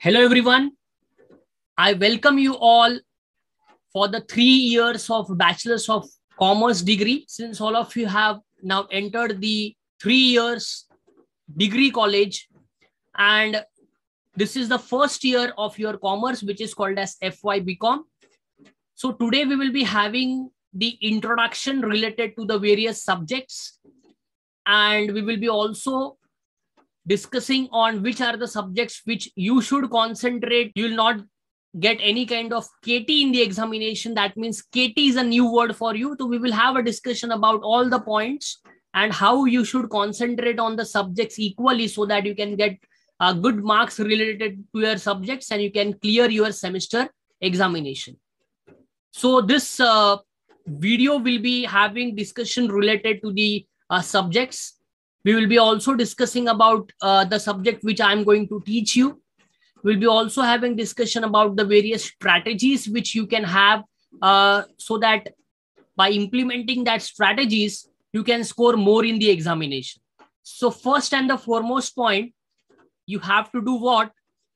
Hello, everyone. I welcome you all for the three years of Bachelor's of Commerce degree. Since all of you have now entered the three years degree college, and this is the first year of your commerce, which is called as FYBCom. So today we will be having the introduction related to the various subjects, and we will be also discussing on which are the subjects which you should concentrate you will not get any kind of kt in the examination that means kt is a new word for you so we will have a discussion about all the points and how you should concentrate on the subjects equally so that you can get uh, good marks related to your subjects and you can clear your semester examination so this uh, video will be having discussion related to the uh, subjects we will be also discussing about uh, the subject which I'm going to teach you. We'll be also having discussion about the various strategies which you can have uh, so that by implementing that strategies, you can score more in the examination. So first and the foremost point, you have to do what?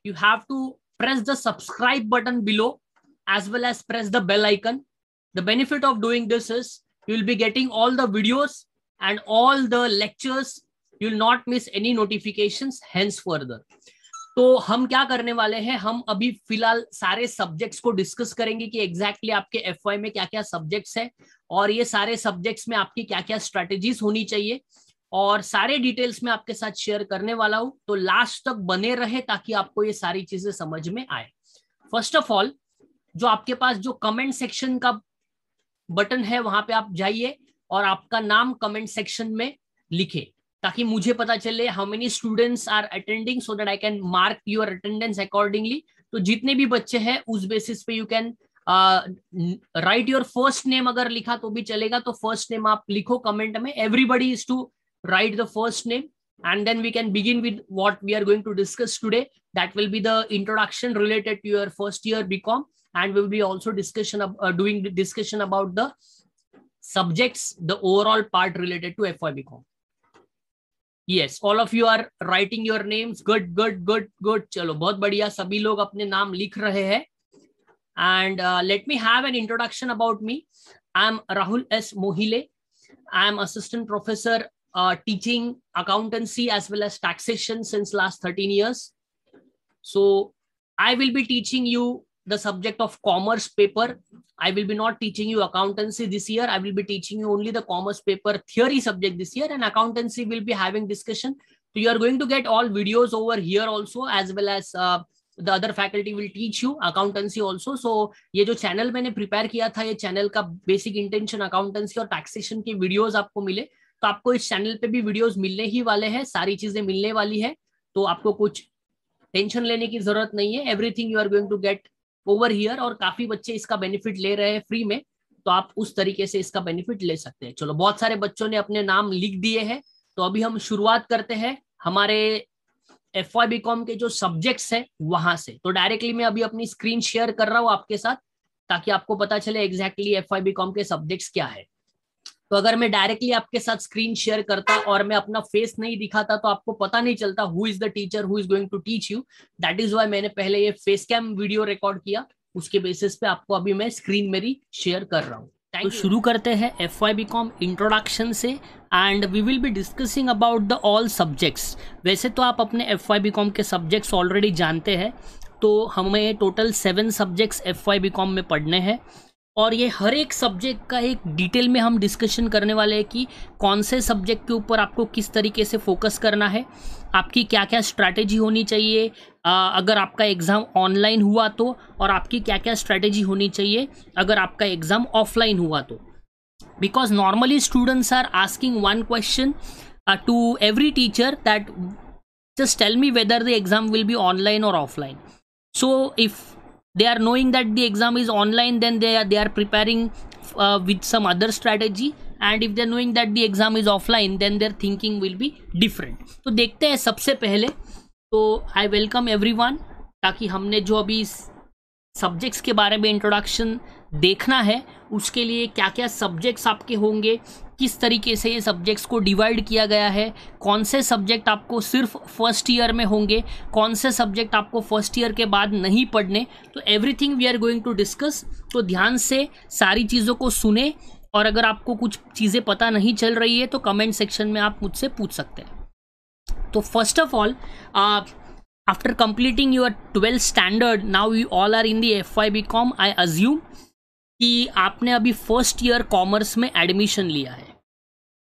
You have to press the subscribe button below as well as press the bell icon. The benefit of doing this is you will be getting all the videos and all the lectures you will not miss any notification hence further तो हम क्या करने वाले हैं हम अभी फिलहाल सारे सब्जेक्ट्स को डिस्कस करेंगे कि एग्जैक्टली exactly आपके एफ में क्या क्या सब्जेक्ट्स है और ये सारे सब्जेक्ट्स में आपकी क्या क्या स्ट्रेटेजीज होनी चाहिए और सारे डिटेल्स में आपके साथ शेयर करने वाला हूं तो लास्ट तक बने रहे ताकि आपको ये सारी चीजें समझ में आए फर्स्ट ऑफ ऑल जो आपके पास जो कमेंट सेक्शन का बटन है वहां पे आप जाइए और आपका नाम कमेंट सेक्शन में लिखे ताकि मुझे पता चले how many students are attending so that I can mark your attendance accordingly तो जितने भी बच्चे हैं उस बेसिस पे you can write your first name अगर लिखा तो भी चलेगा तो फर्स्ट नेम आप लिखो कमेंट में everybody is to write the first name and then we can begin with what we are going to discuss today that will be the introduction related to your first year B Com and will be also discussion doing discussion about the subjects, the overall part related to FY BCom. Yes all of you are writing your names good good good good चलो बहुत बढ़िया सभी लोग अपने नाम लिख रहे हैं and let me have an introduction about me I am Rahul S Mohile I am assistant professor teaching accountancy as well as taxation since last thirteen years so I will be teaching you the subject of commerce paper. I will be not teaching you accountancy this year. I will be teaching you only the commerce paper theory subject this year and accountancy will be having discussion. So you are going to get all videos over here also as well as uh, the other faculty will teach you accountancy also. So ye jo channel maine prepare kiya tha ye channel ka basic intention accountancy aur taxation ke videos aapko mile to aapko is channel pe bhi videos milne hi wale hai sari cheeze milne wali hai to aapko kuch tension लेने की जरूरत नहीं है everything you are going to get over here और काफी बच्चे इसका benefit ले रहे हैं फ्री में तो आप उस तरीके से इसका बेनिफिट ले सकते हैं चलो बहुत सारे बच्चों ने अपने नाम लिख दिए हैं तो अभी हम शुरुआत करते हैं हमारे एफ वाई बी कॉम के जो सब्जेक्ट्स हैं वहां से तो डायरेक्टली मैं अभी अपनी स्क्रीन शेयर कर रहा हूँ आपके साथ ताकि आपको पता चले exactly F Y B com के सब्जेक्ट्स क्या है तो अगर मैं डायरेक्टली आपके साथ स्क्रीन शेयर करता और मैं अपना फेस नहीं दिखाता तो आपको पता नहीं चलता who is the teacher who is going to teach you that is why मैंने पहले ये फेस कैम वीडियो रिकॉर्ड किया उसके बेसिस पे आपको अभी मैं स्क्रीन मेरी शेयर कर रहा हूँ तो शुरू करते हैं F Y B Com introduction से and we will be discussing about the all subjects वैसे तो आप अपने एफ वाई बी कॉम के सब्जेक्ट्स ऑलरेडी जानते हैं तो हमें total seven subjects F Y B com में पढ़ने हैं और ये हर एक सब्जेक्ट का एक डिटेल में हम डिस्कशन करने वाले हैं कि कौन से सब्जेक्ट के ऊपर आपको किस तरीके से फोकस करना है आपकी क्या क्या स्ट्रैटेजी होनी चाहिए आ, अगर आपका एग्ज़ाम ऑनलाइन हुआ तो और आपकी क्या क्या स्ट्रैटेजी होनी चाहिए अगर आपका एग्ज़ाम ऑफलाइन हुआ तो because normally students are asking one question to every teacher that just tell me whether the exam will be online और offline so if they are knowing that the exam is online then they are they are preparing uh, with some other strategy and if they're knowing that the exam is offline then their thinking will be different तो देखते हैं सबसे पहले तो I welcome every one ताकि हमने जो अभी सब्जेक्ट्स के बारे में इंट्रोडक्शन देखना है उसके लिए क्या क्या सब्जेक्ट्स आपके होंगे किस तरीके से ये सब्जेक्ट्स को डिवाइड किया गया है कौन से सब्जेक्ट आपको सिर्फ फर्स्ट ईयर में होंगे कौन से सब्जेक्ट आपको फर्स्ट ईयर के बाद नहीं पढ़ने तो everything we are going to discuss तो ध्यान से सारी चीज़ों को सुने और अगर आपको कुछ चीज़ें पता नहीं चल रही है तो कमेंट सेक्शन में आप मुझसे पूछ सकते हैं तो first of all your twelfth standard 12th you all are in the F I B Com I assume कि आपने अभी फर्स्ट ईयर कॉमर्स में एडमिशन लिया है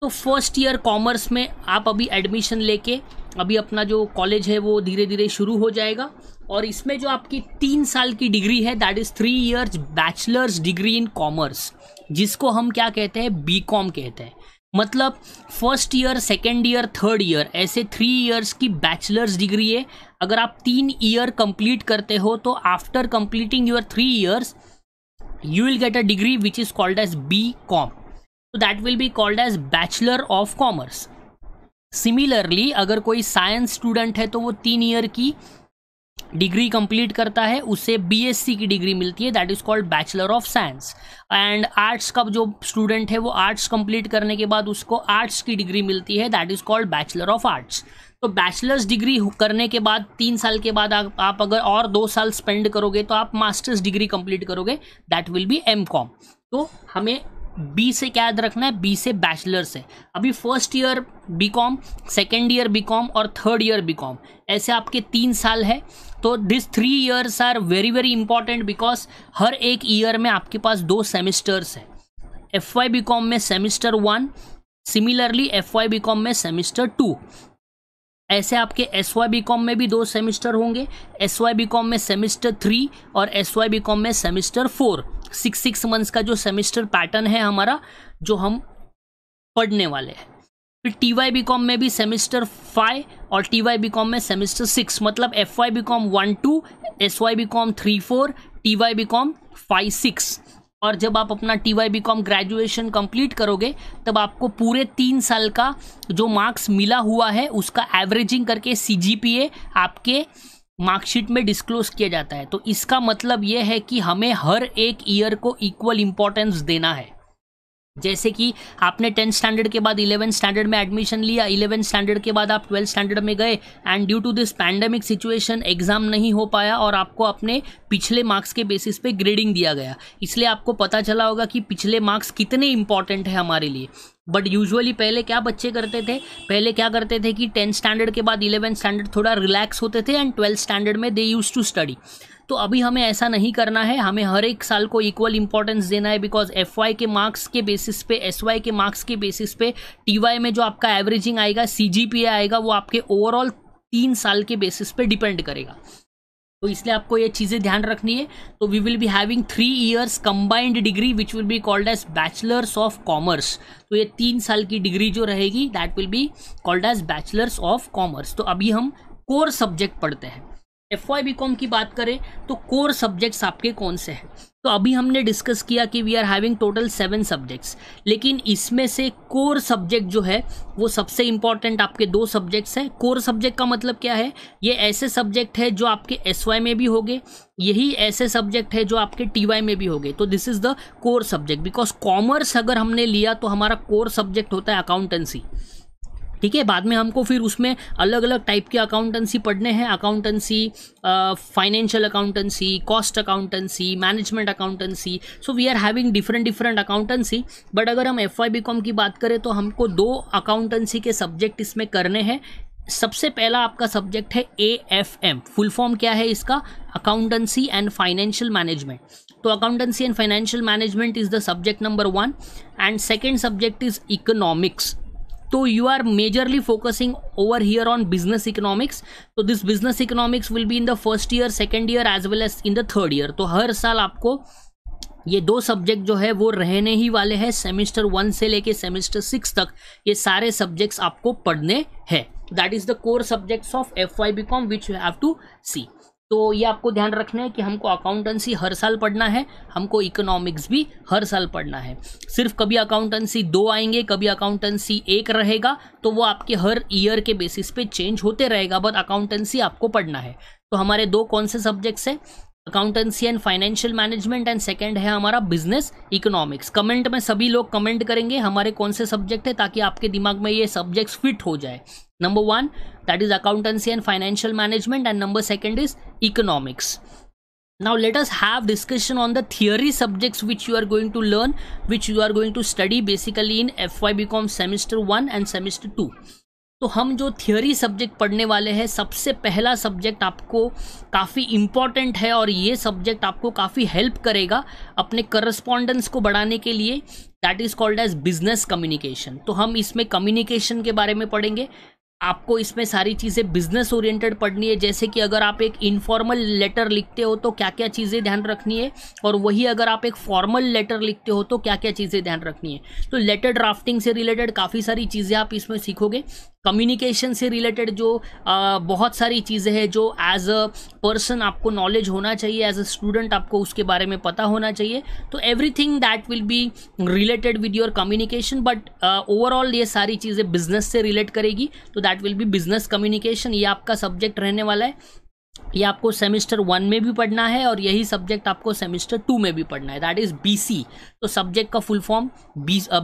तो फर्स्ट ईयर कॉमर्स में आप अभी एडमिशन लेके अभी अपना जो कॉलेज है वो धीरे धीरे शुरू हो जाएगा और इसमें जो आपकी तीन साल की डिग्री है that is three years bachelors degree in commerce जिसको हम क्या कहते हैं बी कॉम कहते हैं मतलब first year second year third year ऐसे थ्री ईयर्स की बैचलर्स डिग्री है अगर आप तीन ईयर कंप्लीट करते हो तो after completing your three years you will get a degree which is called as bcom so that will be called as bachelor of commerce similarly अगर कोई साइंस स्टूडेंट है तो वो तीन ईयर की डिग्री कंप्लीट करता है उसे बीएससी की डिग्री मिलती है that is called bachelor of science and arts का जो स्टूडेंट है वो आर्ट्स कंप्लीट करने के बाद उसको आर्ट्स की डिग्री मिलती है that is called bachelor of arts तो बैचलर्स डिग्री करने के बाद तीन साल के बाद आप अगर और दो साल स्पेंड करोगे तो आप मास्टर्स डिग्री कंप्लीट करोगे that will be M Com तो हमें बी से क्या याद रखना है बी से बैचलर्स है अभी first year B Com second year B Com और थर्ड ईयर बी कॉम ऐसे आपके तीन साल है तो this three years are very very important because हर एक ईयर में आपके पास दो सेमिस्टर्स है एफ वाई बी कॉम में semester one similarly F Y B com में सेमिस्टर टू ऐसे आपके एस वाई बी कॉम में भी दो सेमिस्टर होंगे एस वाई बी कॉम में सेमिस्टर थ्री और एस वाई बी कॉम में semester four six six months का जो सेमिस्टर पैटर्न है हमारा जो हम पढ़ने वाले हैं फिर टी वाई बी कॉम में भी सेमिस्टर फाइव और टी वाई बी कॉम में सेमिस्टर सिक्स मतलब F Y B Com one two S Y B Com three four T Y B Com five six और जब आप अपना T Y B Com graduation complete करोगे तब आपको पूरे तीन साल का जो मार्क्स मिला हुआ है उसका एवरेजिंग करके सी जी पी ए आपके मार्कशीट में डिस्क्लोज किया जाता है तो इसका मतलब यह है कि हमें हर एक ईयर को इक्वल इम्पोर्टेंस देना है जैसे कि आपने टेंथ स्टैंडर्ड के बाद इलेवन स्टैंडर्ड में एडमिशन लिया इलेवेंथ स्टैंडर्ड के बाद आप ट्वेल्थ स्टैंडर्ड में गए and due to this pandemic situation exam नहीं हो पाया और आपको अपने पिछले मार्क्स के बेसिस पे ग्रेडिंग दिया गया इसलिए आपको पता चला होगा कि पिछले मार्क्स कितने इंपॉर्टेंट है हमारे लिए बट यूजुअली पहले क्या बच्चे करते थे पहले क्या करते थे कि टेंथ स्टैंडर्ड के बाद इलेवेंथ स्टैंडर्ड थोड़ा रिलैक्स होते थे एंड ट्वेल्थ स्टैंडर्ड में दे यूज़ टू स्टडी तो अभी हमें ऐसा नहीं करना है हमें हर एक साल को इक्वल इंपॉर्टेंस देना है बिकॉज एफ वाई के मार्क्स के बेसिस पे एस वाई के मार्क्स के बेसिस पे टी वाई में जो आपका एवरेजिंग आएगा सी जी पी आएगा वो आपके ओवरऑल तीन साल के बेसिस पे डिपेंड करेगा तो इसलिए आपको ये चीज़ें ध्यान रखनी है तो we will be having three years combined degree which will be called as bachelors of commerce तो ये तीन साल की डिग्री जो रहेगी that will be called as bachelors of commerce तो अभी हम कोर सब्जेक्ट पढ़ते हैं एफ वाई बी कॉम की बात करें तो कोर सब्जेक्ट्स आपके कौन से हैं तो अभी हमने डिस्कस किया कि we are having total seven subjects लेकिन इसमें से कोर सब्जेक्ट जो है वो सबसे इम्पॉर्टेंट आपके दो सब्जेक्ट्स हैं कोर सब्जेक्ट का मतलब क्या है ये ऐसे सब्जेक्ट है जो आपके एस वाई में भी होंगे यही ऐसे सब्जेक्ट है जो आपके टी वाई में भी होंगे तो this is the core subject because commerce अगर हमने लिया तो हमारा कोर सब्जेक्ट होता है अकाउंटेंसी ठीक है बाद में हमको फिर उसमें अलग अलग टाइप के अकाउंटेंसी पढ़ने हैं accountancy financial accountancy cost accountancy management accountancy so we are having different different accountancy but अगर हम एफ वाई की बात करें तो हमको दो अकाउंटेंसी के सब्जेक्ट इसमें करने हैं सबसे पहला आपका सब्जेक्ट है A F M full form क्या है इसका अकाउंटेंसी एंड फाइनेंशियल मैनेजमेंट तो accountancy and financial management is the subject number one and second subject is economics तो you are majorly focusing over here on business economics तो this business economics will be in the first year second year as well as in the third year तो हर साल आपको ये दो subject जो है वो रहने ही वाले हैं सेमेस्टर वन से लेके सेमेस्टर सिक्स तक ये सारे सब्जेक्ट्स आपको पढ़ने हैं that is the core subjects of F Y B Com which you have to see तो ये आपको ध्यान रखना है कि हमको अकाउंटेंसी हर साल पढ़ना है हमको इकोनॉमिक्स भी हर साल पढ़ना है सिर्फ कभी अकाउंटेंसी दो आएंगे कभी अकाउंटेंसी एक रहेगा तो वो आपके हर ईयर के बेसिस पे चेंज होते रहेगा बट अकाउंटेंसी आपको पढ़ना है तो हमारे दो कौन से सब्जेक्ट्स हैं accountancy and financial management and second है हमारा बिजनेस इकोनॉमिक्स कमेंट में सभी लोग कमेंट करेंगे हमारे कौन से सब्जेक्ट है ताकि आपके दिमाग में ये सब्जेक्ट्स फिट हो जाए number one that is accountancy and financial management and number second is economics now let us have discussion on the theory subjects which you are going to learn which you are going to study basically in fy bcom semester 1 and semester 2 तो हम जो theory subject पढ़ने वाले हैं सबसे पहला subject आपको काफ़ी इम्पॉर्टेंट है और ये सब्जेक्ट आपको काफ़ी हेल्प करेगा अपने करस्पॉन्डेंस को बढ़ाने के लिए that is called as business communication तो हम इसमें कम्युनिकेशन के बारे में पढ़ेंगे आपको इसमें सारी चीज़ें बिजनेस ओरिएंटेड पढ़नी है जैसे कि अगर आप एक इनफॉर्मल लेटर लिखते हो तो क्या क्या चीज़ें ध्यान रखनी है और वही अगर आप एक फॉर्मल लेटर लिखते हो तो क्या क्या चीज़ें ध्यान रखनी है तो लेटर ड्राफ्टिंग से रिलेटेड काफ़ी सारी चीज़ें आप इसमें सीखोगे कम्युनिकेशन से रिलेटेड जो आ, बहुत सारी चीज़ें हैं जो एज अ पर्सन आपको नॉलेज होना चाहिए एज अ स्टूडेंट आपको उसके बारे में पता होना चाहिए तो everything that will be related with your communication but overall ये सारी चीज़ें बिजनेस से रिलेट करेगी तो that will be business communication ये आपका सब्जेक्ट रहने वाला है ये आपको सेमेस्टर वन में भी पढ़ना है और यही सब्जेक्ट आपको सेमेस्टर टू में भी पढ़ना है दैट इज़ बीसी तो सब्जेक्ट का फुल फॉर्म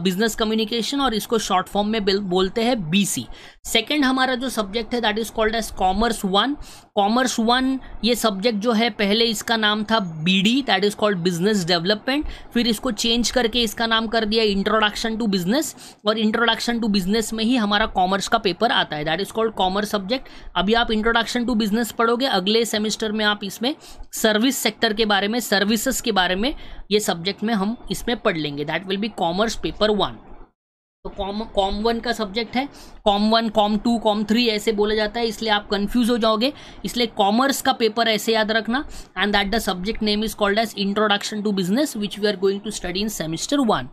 बिजनेस कम्युनिकेशन और इसको शॉर्ट फॉर्म में बोलते हैं बीसी सेकंड हमारा जो सब्जेक्ट है that is called as commerce one commerce one ये सब्जेक्ट जो है पहले इसका नाम था B D that is called business development फिर इसको चेंज करके इसका नाम कर दिया इंट्रोडक्शन टू बिजनेस और इंट्रोडक्शन टू बिजनेस में ही हमारा कॉमर्स का पेपर आता है that is called commerce subject अभी आप इंट्रोडक्शन टू बिजनेस पढ़ोगे अगले सेमेस्टर में आप इसमें सर्विस सेक्टर के बारे में सर्विसेज के बारे में ये सब्जेक्ट में हम इसमें पढ़ लेंगे that will be commerce paper one तो कॉम कॉम वन का सब्जेक्ट है Com one Com two Com three ऐसे बोला जाता है इसलिए आप कंफ्यूज हो जाओगे इसलिए कॉमर्स का पेपर ऐसे याद रखना and that the subject name is called as introduction to business which we are going to study in semester one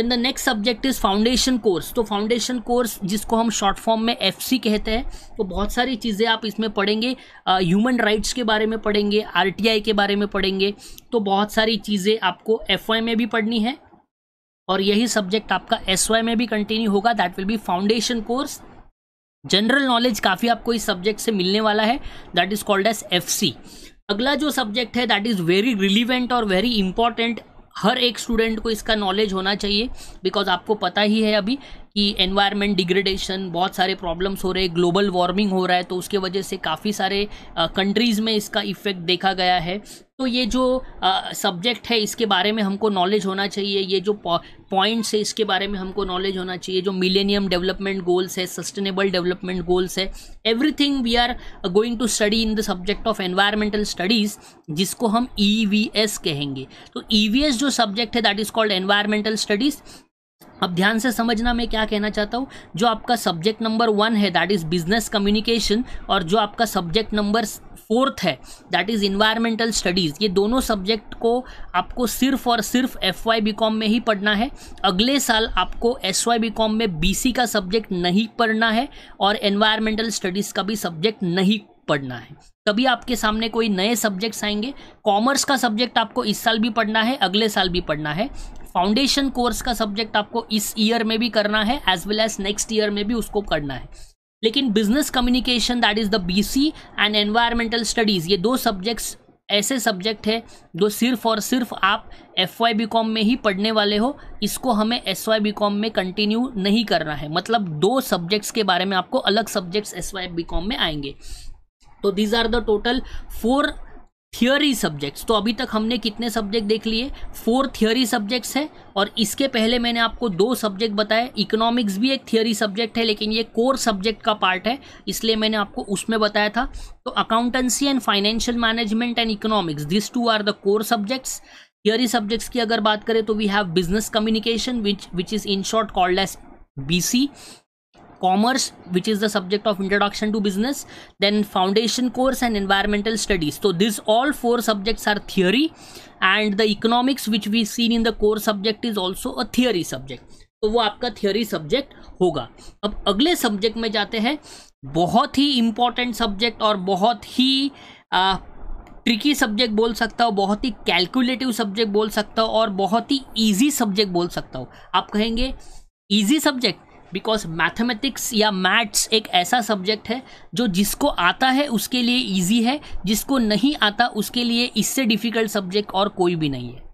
then the next subject is foundation course तो फाउंडेशन कोर्स जिसको हम short form में F कहते हैं तो बहुत सारी चीज़ें आप इसमें पढ़ेंगे ह्यूमन uh, राइट्स के बारे में पढ़ेंगे आर के बारे में पढ़ेंगे तो बहुत सारी चीज़ें आपको एफ में भी पढ़नी है और यही सब्जेक्ट आपका एस में भी कंटिन्यू होगा that will be foundation course general knowledge काफ़ी आपको इस सब्जेक्ट से मिलने वाला है that is called S F अगला जो सब्जेक्ट है दैट इज़ वेरी रिलीवेंट और वेरी इंपॉर्टेंट हर एक स्टूडेंट को इसका नॉलेज होना चाहिए बिकॉज आपको पता ही है अभी कि एनवायरनमेंट डिग्रेडेशन बहुत सारे प्रॉब्लम्स हो रहे हैं ग्लोबल वार्मिंग हो रहा है तो उसके वजह से काफ़ी सारे कंट्रीज़ में इसका इफ़ेक्ट देखा गया है तो ये जो सब्जेक्ट है इसके बारे में हमको नॉलेज होना चाहिए ये जो पॉइंट्स है इसके बारे में हमको नॉलेज होना चाहिए जो मिलेनियम डेवलपमेंट गोल्स है सस्टेनेबल डेवलपमेंट गोल्स है everything we are going to study in the subject of environmental studies जिसको हम ई e कहेंगे तो ई e जो सब्जेक्ट है that is called environmental studies अब ध्यान से समझना मैं क्या कहना चाहता हूँ जो आपका सब्जेक्ट नंबर वन है दैट इज़ बिजनेस कम्युनिकेशन और जो आपका सब्जेक्ट नंबर फोर्थ है दैट इज़ इन्वायरमेंटल स्टडीज़ ये दोनों सब्जेक्ट को आपको सिर्फ और सिर्फ एफ वाई बी कॉम में ही पढ़ना है अगले साल आपको एस वाई बी कॉम में बी सी का सब्जेक्ट नहीं पढ़ना है और एन्वायरमेंटल स्टडीज़ का भी सब्जेक्ट नहीं पढ़ना है तभी आपके सामने कोई नए सब्जेक्ट्स आएंगे कॉमर्स का सब्जेक्ट आपको इस साल भी पढ़ना है अगले साल भी पढ़ना है फाउंडेशन कोर्स का सब्जेक्ट आपको इस ईयर में भी करना है as well as next year में भी उसको करना है लेकिन business communication that is the BC and environmental studies ये दो सब्जेक्ट्स ऐसे सब्जेक्ट है जो सिर्फ और सिर्फ आप एफ वाई बी कॉम में ही पढ़ने वाले हो इसको हमें एस वाई बी कॉम में कंटिन्यू नहीं करना है मतलब दो सब्जेक्ट्स के बारे में आपको अलग subjects S Y B com में आएंगे तो these are the total four theory subjects तो अभी तक हमने कितने सब्जेक्ट देख लिए फोर थियोरी सब्जेक्ट्स है और इसके पहले मैंने आपको दो सब्जेक्ट बताए इकोनॉमिक्स भी एक थियोरी सब्जेक्ट है लेकिन ये कोर सब्जेक्ट का पार्ट है इसलिए मैंने आपको उसमें बताया था तो accountancy and financial management and economics this two are the core subjects theory subjects की अगर बात करें तो we have business communication which which is in short called S B C commerce which is the subject of introduction to business then foundation course and environmental studies तो this all four subjects are theory and the economics which we seen in the core subject is also a theory subject तो वो आपका theory subject होगा अब अगले subject में जाते हैं बहुत ही इंपॉर्टेंट सब्जेक्ट और बहुत ही ट्रिकी सब्जेक्ट बोल सकता हो बहुत ही कैलकुलेटिव सब्जेक्ट बोल सकता हो और बहुत ही इजी सब्जेक्ट बोल सकता हो आप कहेंगे इजी सब्जेक्ट बिकॉज मैथमेटिक्स या मैथ्स एक ऐसा सब्जेक्ट है जो जिसको आता है उसके लिए ईजी है जिसको नहीं आता उसके लिए इससे डिफ़िकल्ट सब्जेक्ट और कोई भी नहीं है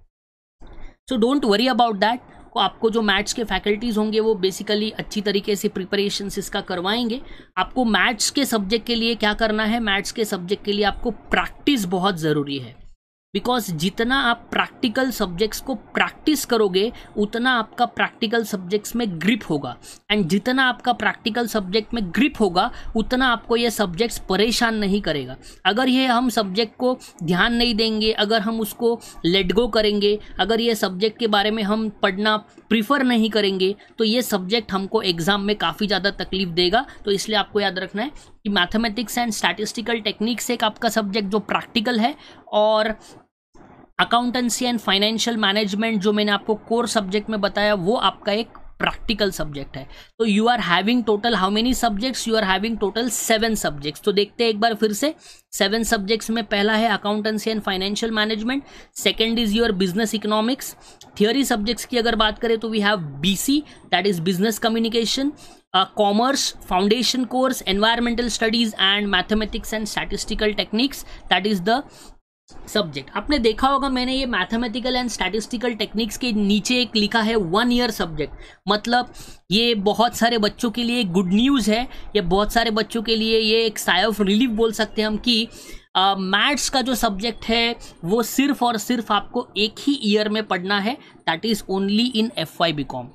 so don't worry about that आपको जो मैथ्स के फैकल्टीज़ होंगे वो बेसिकली अच्छी तरीके से प्रिपरेशन इसका करवाएंगे आपको मैथ्स के सब्जेक्ट के लिए क्या करना है मैथ्स के सब्जेक्ट के लिए आपको प्रैक्टिस बहुत ज़रूरी है बिकॉज जितना आप प्रैक्टिकल सब्जेक्ट्स को प्रैक्टिस करोगे उतना आपका प्रैक्टिकल सब्जेक्ट्स में ग्रिप होगा एंड जितना आपका प्रैक्टिकल सब्जेक्ट में ग्रिप होगा उतना आपको ये सब्जेक्ट्स परेशान नहीं करेगा अगर ये हम सब्जेक्ट को ध्यान नहीं देंगे अगर हम उसको लेट गो करेंगे अगर ये सब्जेक्ट के बारे में हम पढ़ना प्रीफर नहीं करेंगे तो ये सब्जेक्ट हमको एग्ज़ाम में काफ़ी ज़्यादा तकलीफ देगा तो इसलिए आपको याद रखना है कि मैथमेटिक्स एंड स्टैटिस्टिकल टेक्निक्स एक आपका सब्जेक्ट जो प्रैक्टिकल है और अकाउंटेंसी एंड फाइनेंशियल मैनेजमेंट जो मैंने आपको कोर सब्जेक्ट में बताया वो आपका एक प्रैक्टिकल सब्जेक्ट है तो you are having total how many subjects you are having total seven subjects तो देखते हैं एक बार फिर से सेवन सब्जेक्ट्स में पहला है accountancy and financial management second is your business economics theory subjects की अगर बात करें तो we have B C that is business communication commerce foundation course environmental studies and mathematics and statistical techniques that is the subject आपने देखा होगा मैंने ये मैथमेटिकल एंड स्टैटिस्टिकल टेक्निक्स के नीचे एक लिखा है वन ईयर सब्जेक्ट मतलब ये बहुत सारे बच्चों के लिए गुड न्यूज़ है ये बहुत सारे बच्चों के लिए ये एक साय ऑफ रिलीफ बोल सकते हैं हम कि मैथ्स uh, का जो सब्जेक्ट है वो सिर्फ और सिर्फ आपको एक ही ईयर में पढ़ना है that is only in F Y B com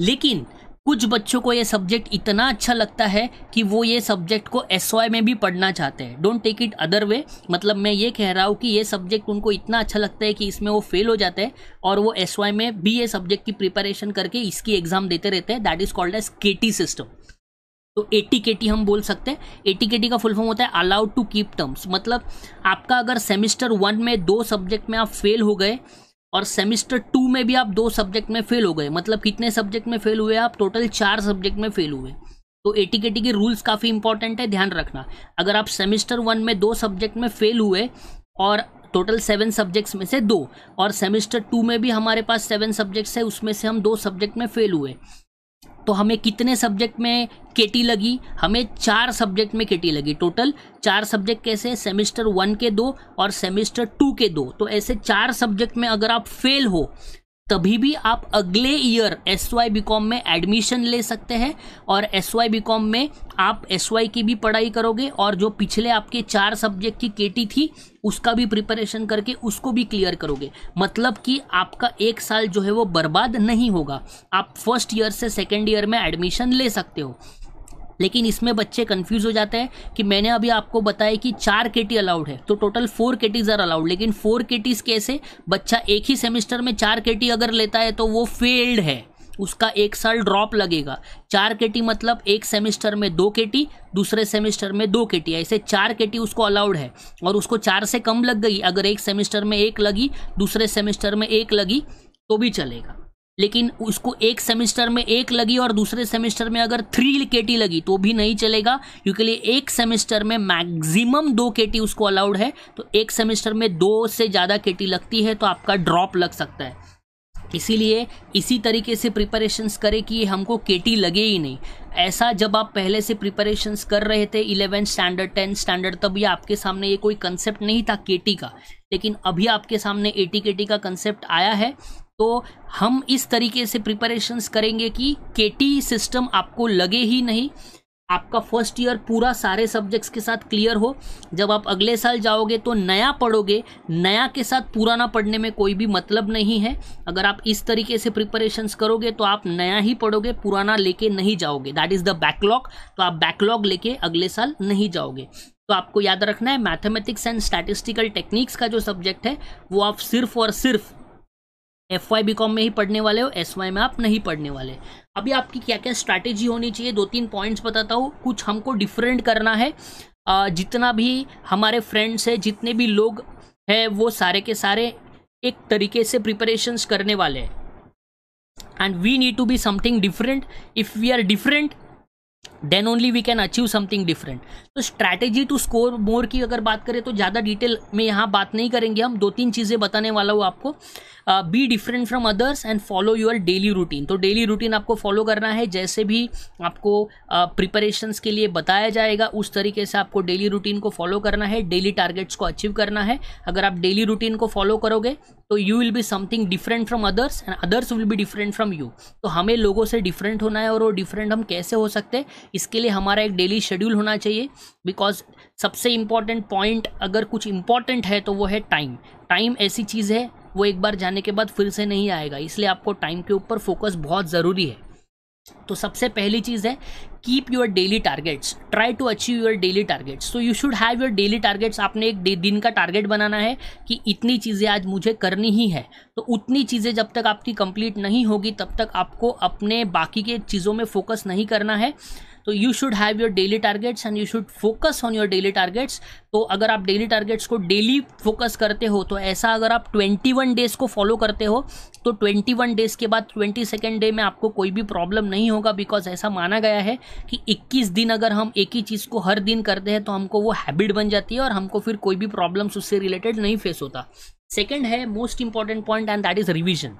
लेकिन कुछ बच्चों को ये सब्जेक्ट इतना अच्छा लगता है कि वो ये सब्जेक्ट को एस में भी पढ़ना चाहते हैं don't take it other way मतलब मैं ये कह रहा हूँ कि ये सब्जेक्ट उनको इतना अच्छा लगता है कि इसमें वो फेल हो जाते हैं और वो एस में भी ये सब्जेक्ट की प्रिपरेशन करके इसकी एग्ज़ाम देते रहते हैं दैट इज़ कॉल्ड एज के सिस्टम तो एटी के टी हम बोल सकते हैं एटी के टी का फुल फॉर्म होता है अलाउड टू कीप टर्म्स मतलब आपका अगर सेमिस्टर वन में दो सब्जेक्ट में आप फेल हो गए और सेमिस्टर टू में भी आप दो सब्जेक्ट में फेल हो गए मतलब कितने सब्जेक्ट में फेल हुए आप टोटल चार सब्जेक्ट में फेल हुए तो एटी टी के रूल्स काफ़ी इंपॉर्टेंट है ध्यान रखना अगर आप सेमिस्टर वन में दो सब्जेक्ट में फेल हुए और टोटल सेवन सब्जेक्ट्स में से दो और सेमिस्टर टू में भी हमारे पास सेवन सब्जेक्ट्स है उसमें से हम दो सब्जेक्ट में फेल हुए तो हमें कितने सब्जेक्ट में केटी लगी हमें चार सब्जेक्ट में केटी लगी टोटल चार सब्जेक्ट कैसे सेमेस्टर वन के दो और सेमेस्टर टू के दो तो ऐसे चार सब्जेक्ट में अगर आप फेल हो तभी भी आप अगले year S Y B com में एडमिशन ले सकते हैं और एस वाई बी कॉम में आप एस वाई की भी पढ़ाई करोगे और जो पिछले आपके चार सब्जेक्ट की केटी थी उसका भी प्रिपरेशन करके उसको भी क्लियर करोगे मतलब कि आपका एक साल जो है वो बर्बाद नहीं होगा आप फर्स्ट ईयर से सेकेंड ईयर में एडमिशन ले सकते हो लेकिन इसमें बच्चे कन्फ्यूज हो जाते हैं कि मैंने अभी आपको बताया कि चार टी अलाउड है तो total four KTs are allowed लेकिन फोर टीज कैसे बच्चा एक ही सेमेस्टर में चार टी अगर लेता है तो वो फेल्ड है उसका एक साल ड्रॉप लगेगा चार टी मतलब एक सेमेस्टर में दो टी दूसरे सेमेस्टर में दो टी ऐसे चार टी उसको अलाउड है और उसको चार से कम लग गई अगर एक सेमेस्टर में एक लगी दूसरे सेमेस्टर में एक लगी तो भी चलेगा लेकिन उसको एक सेमेस्टर में एक लगी और दूसरे सेमेस्टर में अगर थ्री के लगी तो भी नहीं चलेगा क्योंकि लिए एक सेमेस्टर में मैक्सिमम दो के उसको अलाउड है तो एक सेमेस्टर में दो से ज़्यादा के लगती है तो आपका ड्रॉप लग सकता है इसीलिए इसी तरीके से प्रिपरेशंस करें कि हमको के लगे ही नहीं ऐसा जब आप पहले से प्रिपरेशंस कर रहे थे इलेवेंथ स्टैंडर्ड टेंथ स्टैंडर्ड तब ये आपके सामने ये कोई कंसेप्ट नहीं था के का लेकिन अभी आपके सामने एटी टी का कंसेप्ट आया है तो हम इस तरीके से प्रिपरेशंस करेंगे कि के सिस्टम आपको लगे ही नहीं आपका फर्स्ट ईयर पूरा सारे सब्जेक्ट्स के साथ क्लियर हो जब आप अगले साल जाओगे तो नया पढ़ोगे नया के साथ पुराना पढ़ने में कोई भी मतलब नहीं है अगर आप इस तरीके से प्रिपरेशंस करोगे तो आप नया ही पढ़ोगे पुराना लेके नहीं जाओगे दैट इज़ द बैकलॉग तो आप बैकलॉग लेके अगले साल नहीं जाओगे तो आपको याद रखना है मैथमेटिक्स एंड स्टैटिस्टिकल टेक्निक्स का जो सब्जेक्ट है वो आप सिर्फ और सिर्फ एफ वाई बी कॉम में ही पढ़ने वाले हो एस वाई में आप नहीं पढ़ने वाले अभी आपकी क्या क्या स्ट्रैटेजी होनी चाहिए दो तीन पॉइंट्स बताता हूँ कुछ हमको डिफरेंट करना है जितना भी हमारे फ्रेंड्स है जितने भी लोग हैं वो सारे के सारे एक तरीके से प्रिपरेशंस करने वाले हैं and we need to be something different if we are different then only we can achieve something different तो स्ट्रैटेजी टू स्कोर मोर की अगर बात करें तो ज़्यादा डिटेल में यहाँ बात नहीं करेंगे हम दो तीन चीज़ें बताने वाला हूँ आपको be different from others and follow your daily routine तो डेली रूटीन आपको फॉलो करना है जैसे भी आपको प्रिपरेशंस uh, के लिए बताया जाएगा उस तरीके से आपको डेली रूटीन को फॉलो करना है डेली टारगेट्स को अचीव करना है अगर आप डेली रूटीन को फॉलो करोगे तो you will be something different from others and others will be different from you तो हमें लोगों से डिफरेंट होना है और वो डिफरेंट हम कैसे हो सकते हैं इसके लिए हमारा एक डेली शेड्यूल होना चाहिए बिकॉज सबसे इम्पॉर्टेंट पॉइंट अगर कुछ इम्पॉर्टेंट है तो वो है टाइम टाइम ऐसी चीज़ है वो एक बार जाने के बाद फिर से नहीं आएगा इसलिए आपको टाइम के ऊपर फोकस बहुत ज़रूरी है तो सबसे पहली चीज़ है keep your daily targets try to achieve your daily targets so you should have your daily targets आपने एक दिन का टारगेट बनाना है कि इतनी चीज़ें आज मुझे करनी ही है तो उतनी चीज़ें जब तक आपकी कंप्लीट नहीं होगी तब तक आपको अपने बाकी के चीज़ों में फोकस नहीं करना है तो you should have your daily targets and you should focus on your daily targets तो अगर आप डेली टारगेट्स को डेली फोकस करते हो तो ऐसा अगर आप 21 डेज को फॉलो करते हो तो 21 डेज के बाद सेकेंड डे में आपको कोई भी प्रॉब्लम नहीं होगा बिकॉज ऐसा माना गया है कि 21 दिन अगर हम एक ही चीज़ को हर दिन करते हैं तो हमको वो हैबिट बन जाती है और हमको फिर कोई भी प्रॉब्लम्स उससे रिलेटेड नहीं फेस होता सेकेंड है most important point and that is revision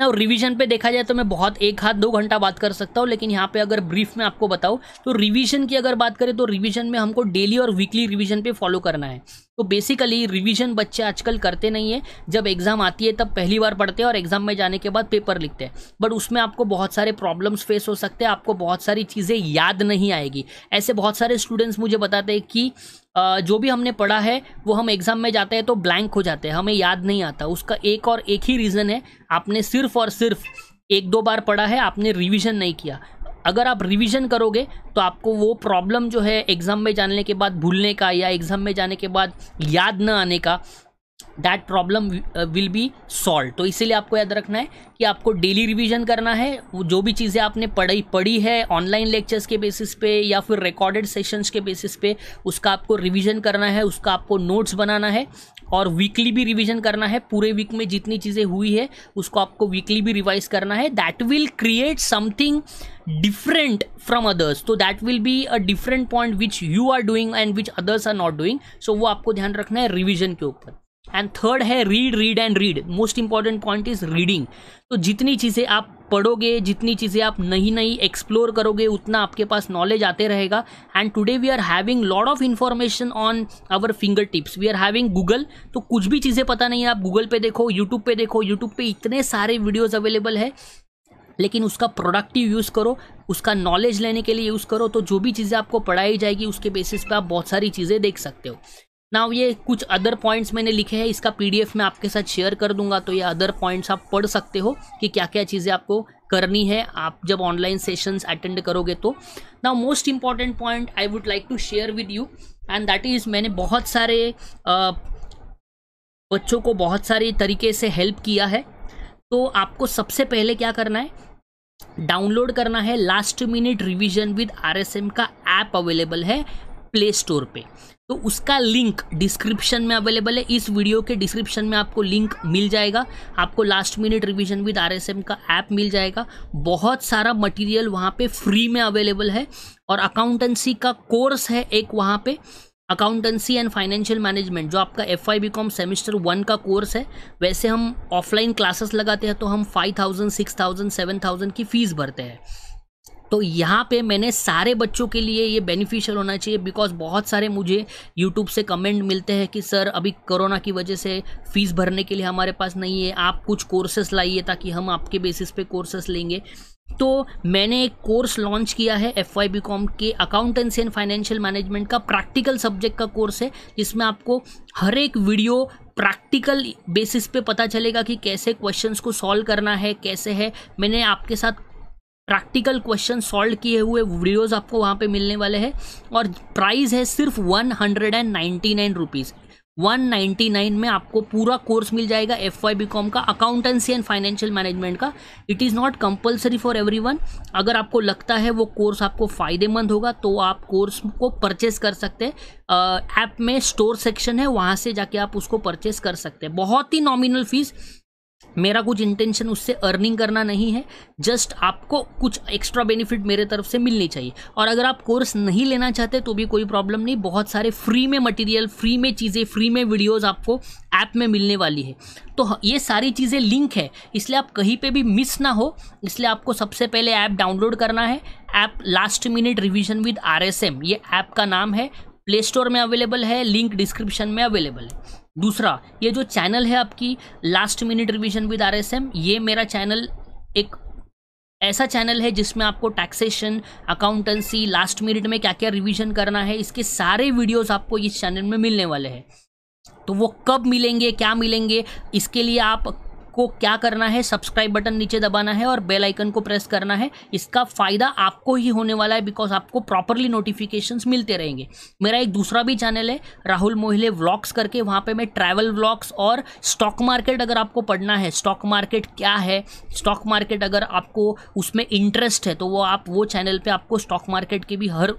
ना रिवीजन पे देखा जाए तो मैं बहुत एक हाथ दो घंटा बात कर सकता हूँ लेकिन यहाँ पे अगर ब्रीफ में आपको बताऊँ तो रिवीजन की अगर बात करें तो रिवीजन में हमको डेली और वीकली रिवीजन पे फॉलो करना है तो बेसिकली रिवीजन बच्चे आजकल करते नहीं है जब एग्ज़ाम आती है तब पहली बार पढ़ते हैं और एग्ज़ाम में जाने के बाद पेपर लिखते हैं बट उसमें आपको बहुत सारे प्रॉब्लम्स फेस हो सकते हैं आपको बहुत सारी चीज़ें याद नहीं आएगी ऐसे बहुत सारे स्टूडेंट्स मुझे बताते हैं कि जो भी हमने पढ़ा है वो हम एग्ज़ाम में जाते हैं तो ब्लैंक हो जाते हैं हमें याद नहीं आता उसका एक और एक ही रीज़न है आपने सिर्फ और सिर्फ एक दो बार पढ़ा है आपने रिवीजन नहीं किया अगर आप रिवीजन करोगे तो आपको वो प्रॉब्लम जो है एग्ज़ाम में जाने के बाद भूलने का या एग्ज़ाम में जाने के बाद याद न आने का that problem will be solve तो इसीलिए आपको याद रखना है कि आपको डेली रिवीजन करना है वो जो भी चीज़ें आपने पढ़ी पढ़ी है ऑनलाइन लेक्चर्स के बेसिस पे या फिर रिकॉर्डेड सेशंस के बेसिस पे उसका आपको रिवीजन करना है उसका आपको नोट्स बनाना है और वीकली भी रिविजन करना है पूरे वीक में जितनी चीज़ें हुई है उसको आपको वीकली भी रिवाइज करना है that will create something different from others so that will be a different point which you are doing and which others are not doing so वो आपको ध्यान रखना है रिविजन के ऊपर एंड थर्ड है read read and read most important point is reading तो जितनी चीज़ें आप पढ़ोगे जितनी चीज़ें आप नई नई एक्सप्लोर करोगे उतना आपके पास नॉलेज आते रहेगा and today we are having lot of information on our finger tips we are having Google तो कुछ भी चीज़ें पता नहीं है आप गूगल पे देखो यूट्यूब पे देखो यूट्यूब पे इतने सारे वीडियोज अवेलेबल है लेकिन उसका प्रोडक्टिव यूज़ करो उसका नॉलेज लेने के लिए यूज़ करो तो जो भी चीज़ें आपको पढ़ाई जाएगी उसके बेसिस पे आप बहुत सारी चीज़ें देख सकते हो नाउ ये कुछ अदर पॉइंट्स मैंने लिखे हैं इसका पीडीएफ मैं आपके साथ शेयर कर दूंगा तो ये अदर पॉइंट्स आप पढ़ सकते हो कि क्या क्या चीज़ें आपको करनी है आप जब ऑनलाइन सेशंस अटेंड करोगे तो now most important point I would like to share with you and that is मैंने बहुत सारे आ, बच्चों को बहुत सारे तरीके से हेल्प किया है तो आपको सबसे पहले क्या करना है डाउनलोड करना है last minute revision with R का ऐप अवेलेबल है प्ले स्टोर पे तो उसका लिंक डिस्क्रिप्शन में अवेलेबल है इस वीडियो के डिस्क्रिप्शन में आपको लिंक मिल जाएगा आपको last minute revision with RSM का ऐप मिल जाएगा बहुत सारा मटेरियल वहाँ पे फ्री में अवेलेबल है और अकाउंटेंसी का कोर्स है एक वहाँ पे अकाउंटेंसी एंड फाइनेंशियल मैनेजमेंट जो आपका F I B com semester one का कोर्स है वैसे हम ऑफलाइन क्लासेस लगाते हैं तो हम five thousand six thousand seven thousand की फ़ीस भरते हैं तो यहाँ पे मैंने सारे बच्चों के लिए ये बेनिफिशियल होना चाहिए बिकॉज बहुत सारे मुझे यूट्यूब से कमेंट मिलते हैं कि सर अभी कोरोना की वजह से फ़ीस भरने के लिए हमारे पास नहीं है आप कुछ कोर्सेस लाइए ताकि हम आपके बेसिस पे कोर्सेस लेंगे तो मैंने एक कोर्स लॉन्च किया है एफ वाई बी कॉम के अकाउंटेंसी एंड फाइनेंशियल मैनेजमेंट का प्रैक्टिकल सब्जेक्ट का कोर्स है जिसमें आपको हर एक वीडियो प्रैक्टिकल बेसिस पे पता चलेगा कि कैसे क्वेश्चंस को सॉल्व करना है कैसे है मैंने आपके साथ प्रैक्टिकल क्वेश्चन सॉल्व किए हुए वीडियोस आपको वहाँ पे मिलने वाले हैं और प्राइस है सिर्फ one hundred and ninety nine rupees one ninety nine में आपको पूरा कोर्स मिल जाएगा एफ वाई बी कॉम का अकाउंटेंसी एंड फाइनेंशियल मैनेजमेंट का it is not compulsory for everyone अगर आपको लगता है वो कोर्स आपको फ़ायदेमंद होगा तो आप कोर्स को परचेस कर सकते हैं ऐप में स्टोर सेक्शन है वहाँ से जाके आप उसको परचेस कर सकते हैं बहुत ही नॉमिनल फीस मेरा कुछ इंटेंशन उससे अर्निंग करना नहीं है जस्ट आपको कुछ एक्स्ट्रा बेनिफिट मेरे तरफ से मिलनी चाहिए और अगर आप कोर्स नहीं लेना चाहते तो भी कोई प्रॉब्लम नहीं बहुत सारे फ्री में मटेरियल फ्री में चीज़ें फ्री में वीडियोस आपको ऐप में मिलने वाली है तो ये सारी चीज़ें लिंक है इसलिए आप कहीं पर भी मिस ना हो इसलिए आपको सबसे पहले ऐप डाउनलोड करना है app last minute revision with R ये ऐप का नाम है प्ले स्टोर में अवेलेबल है लिंक डिस्क्रिप्शन में अवेलेबल है दूसरा ये जो चैनल है आपकी last minute revision with R S M ये मेरा चैनल एक ऐसा चैनल है जिसमें आपको टैक्सेशन अकाउंटेंसी लास्ट मिनट में क्या क्या रिवीजन करना है इसके सारे वीडियोस आपको इस चैनल में मिलने वाले हैं तो वो कब मिलेंगे क्या मिलेंगे इसके लिए आप आपको क्या करना है सब्सक्राइब बटन नीचे दबाना है और बेल आइकन को प्रेस करना है इसका फ़ायदा आपको ही होने वाला है बिकॉज आपको प्रॉपरली नोटिफिकेशंस मिलते रहेंगे मेरा एक दूसरा भी चैनल है राहुल मोहिले व्लॉग्स करके वहाँ पे मैं ट्रैवल व्लॉग्स और स्टॉक मार्केट अगर आपको पढ़ना है स्टॉक मार्केट क्या है स्टॉक मार्केट अगर आपको उसमें इंटरेस्ट है तो वो आप वो चैनल पर आपको स्टॉक मार्केट के भी हर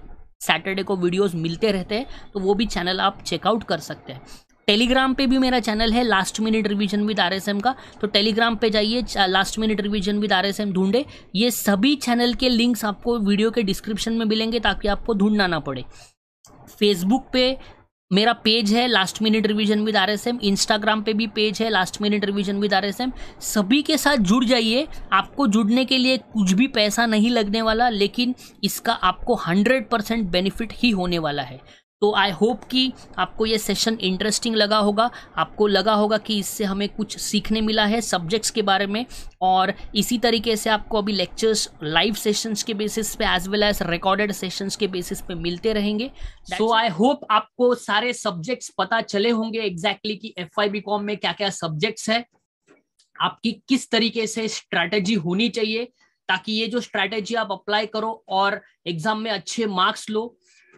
सैटरडे को वीडियोज मिलते रहते हैं तो वो भी चैनल आप चेकआउट कर सकते हैं टेलीग्राम पे भी मेरा चैनल है last minute revision with R का तो टेलीग्राम पे जाइए last minute revision with R ढूंढे ये सभी चैनल के लिंक्स आपको वीडियो के डिस्क्रिप्शन में मिलेंगे ताकि आपको ढूंढना ना पड़े फेसबुक पे मेरा पेज है last minute revision with R S M Instagram पे भी पेज है last minute revision with R S M सभी के साथ जुड़ जाइए आपको जुड़ने के लिए कुछ भी पैसा नहीं लगने वाला लेकिन इसका आपको हंड्रेड परसेंट बेनिफिट ही होने वाला है तो आई होप कि आपको ये सेशन इंटरेस्टिंग लगा होगा आपको लगा होगा कि इससे हमें कुछ सीखने मिला है सब्जेक्ट्स के बारे में और इसी तरीके से आपको अभी लेक्चर्स लाइव सेशंस के बेसिस पे as well as recorded sessions के बेसिस पे मिलते रहेंगे सो आई होप आपको सारे सब्जेक्ट्स पता चले होंगे एग्जैक्टली exactly कि एफ आई कॉम में क्या क्या सब्जेक्ट्स है आपकी किस तरीके से स्ट्रैटेजी होनी चाहिए ताकि ये जो स्ट्रैटेजी आप अप्लाई करो और एग्जाम में अच्छे मार्क्स लो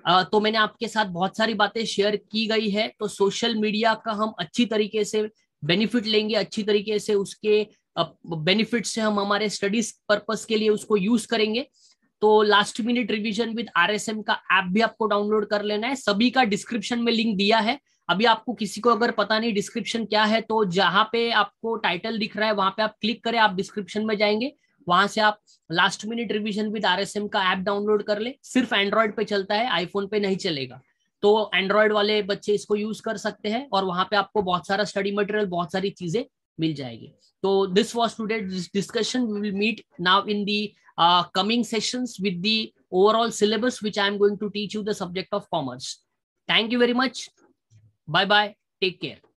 तो मैंने आपके साथ बहुत सारी बातें शेयर की गई है तो सोशल मीडिया का हम अच्छी तरीके से बेनिफिट लेंगे अच्छी तरीके से उसके बेनिफिट से हम हमारे स्टडीज पर्पस के लिए उसको यूज करेंगे तो last minute revision with RSM का ऐप भी आपको डाउनलोड कर लेना है सभी का डिस्क्रिप्शन में लिंक दिया है अभी आपको किसी को अगर पता नहीं डिस्क्रिप्शन क्या है तो जहां पे आपको टाइटल दिख रहा है वहां पे आप क्लिक करें आप डिस्क्रिप्शन में जाएंगे वहां से आप last minute revision with R का ऐप डाउनलोड कर ले सिर्फ एंड्रॉइड पे चलता है आईफोन पे नहीं चलेगा तो एंड्रॉयड वाले बच्चे इसको यूज कर सकते हैं और वहां पे आपको बहुत सारा स्टडी मटेरियल बहुत सारी चीजें मिल जाएगी तो this was today discussion we will meet now in the coming sessions with the overall syllabus which I am going to teach you the subject of commerce thank you very much bye bye take care